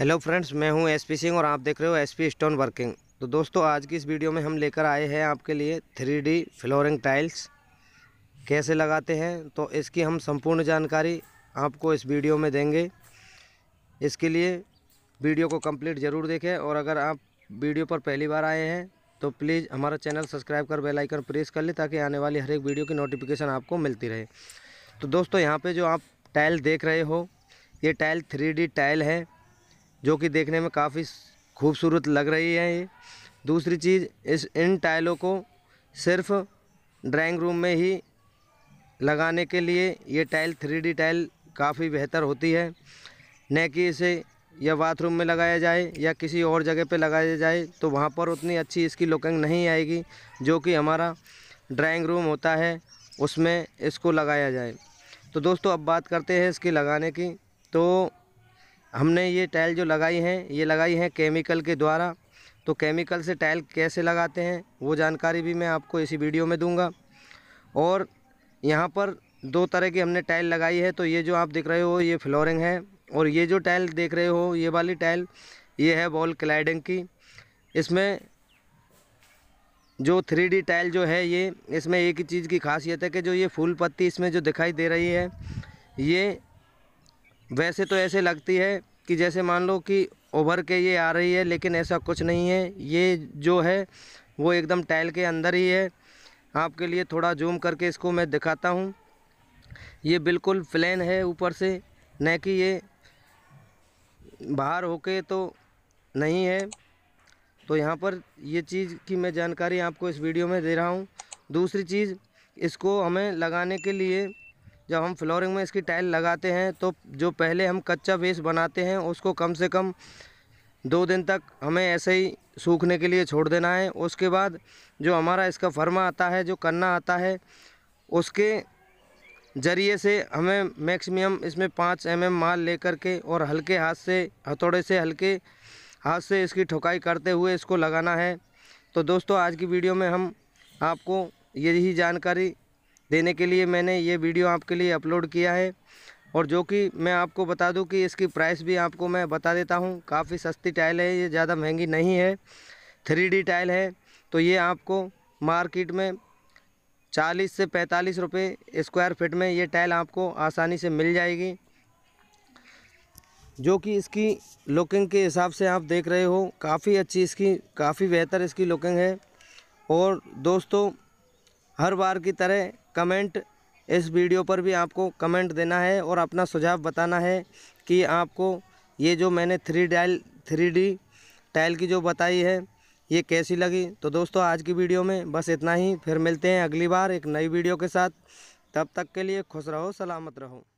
hello friends मैं हूं S P Singh और आप देख रहे हो एस पी स्टोन वर्किंग तो दोस्तों आज की इस वीडियो में हम लेकर आए हैं आपके लिए थ्री डी फ्लोरिंग टाइल्स कैसे लगाते हैं तो इसकी हम संपूर्ण जानकारी आपको इस वीडियो में देंगे इसके लिए वीडियो को कंप्लीट ज़रूर देखें और अगर आप वीडियो पर पहली बार आए हैं तो प्लीज़ हमारा चैनल सब्सक्राइब कर बेलाइकन प्रेस कर लें ताकि आने वाली हर एक वीडियो की नोटिफिकेशन आपको मिलती रहे तो दोस्तों यहाँ पर जो आप टाइल देख रहे हो ये टाइल थ्री टाइल है जो कि देखने में काफ़ी खूबसूरत लग रही है ये दूसरी चीज़ इस इन टाइलों को सिर्फ ड्राइंग रूम में ही लगाने के लिए ये टाइल थ्री टाइल काफ़ी बेहतर होती है न कि इसे या बाथरूम में लगाया जाए या किसी और जगह पे लगाया जाए तो वहाँ पर उतनी अच्छी इसकी लुकिंग नहीं आएगी जो कि हमारा ड्राइंग रूम होता है उसमें इसको लगाया जाए तो दोस्तों अब बात करते हैं इसके लगाने की तो हमने ये टाइल जो लगाई हैं ये लगाई हैं केमिकल के द्वारा तो केमिकल से टाइल कैसे लगाते हैं वो जानकारी भी मैं आपको इसी वीडियो में दूंगा और यहाँ पर दो तरह की हमने टाइल लगाई है तो ये जो आप देख रहे हो ये फ्लोरिंग है और ये जो टाइल देख रहे हो ये वाली टाइल ये है वॉल क्लाइडिंग की इसमें जो थ्री डी टाइल जो है ये इसमें एक ही चीज़ की खासियत है कि जो ये फूल पत्ती इसमें जो दिखाई दे रही है ये वैसे तो ऐसे लगती है कि जैसे मान लो कि उभर के ये आ रही है लेकिन ऐसा कुछ नहीं है ये जो है वो एकदम टाइल के अंदर ही है आपके लिए थोड़ा जूम करके इसको मैं दिखाता हूँ ये बिल्कुल प्लेन है ऊपर से न कि ये बाहर होके तो नहीं है तो यहाँ पर ये चीज़ की मैं जानकारी आपको इस वीडियो में दे रहा हूँ दूसरी चीज़ इसको हमें लगाने के लिए जब हम फ्लोरिंग में इसकी टाइल लगाते हैं तो जो पहले हम कच्चा बेस बनाते हैं उसको कम से कम दो दिन तक हमें ऐसे ही सूखने के लिए छोड़ देना है उसके बाद जो हमारा इसका फर्मा आता है जो कन्ना आता है उसके ज़रिए से हमें मैक्सिमम इसमें पाँच एम एम माल लेकर के और हल्के हाथ से हथौड़े से हल्के हाथ से इसकी ठुकाई करते हुए इसको लगाना है तो दोस्तों आज की वीडियो में हम आपको यही जानकारी देने के लिए मैंने ये वीडियो आपके लिए अपलोड किया है और जो कि मैं आपको बता दूं कि इसकी प्राइस भी आपको मैं बता देता हूं काफ़ी सस्ती टाइल है ये ज़्यादा महंगी नहीं है थ्री टाइल है तो ये आपको मार्केट में चालीस से पैंतालीस रुपये स्क्वायर फिट में ये टाइल आपको आसानी से मिल जाएगी जो कि इसकी लुकिंग के हिसाब से आप देख रहे हो काफ़ी अच्छी इसकी काफ़ी बेहतर इसकी लुकिंग है और दोस्तों हर बार की तरह कमेंट इस वीडियो पर भी आपको कमेंट देना है और अपना सुझाव बताना है कि आपको ये जो मैंने three dial three D tile की जो बताई है ये कैसी लगी तो दोस्तों आज की वीडियो में बस इतना ही फिर मिलते हैं अगली बार एक नई वीडियो के साथ तब तक के लिए खुश रहो सलामत रहो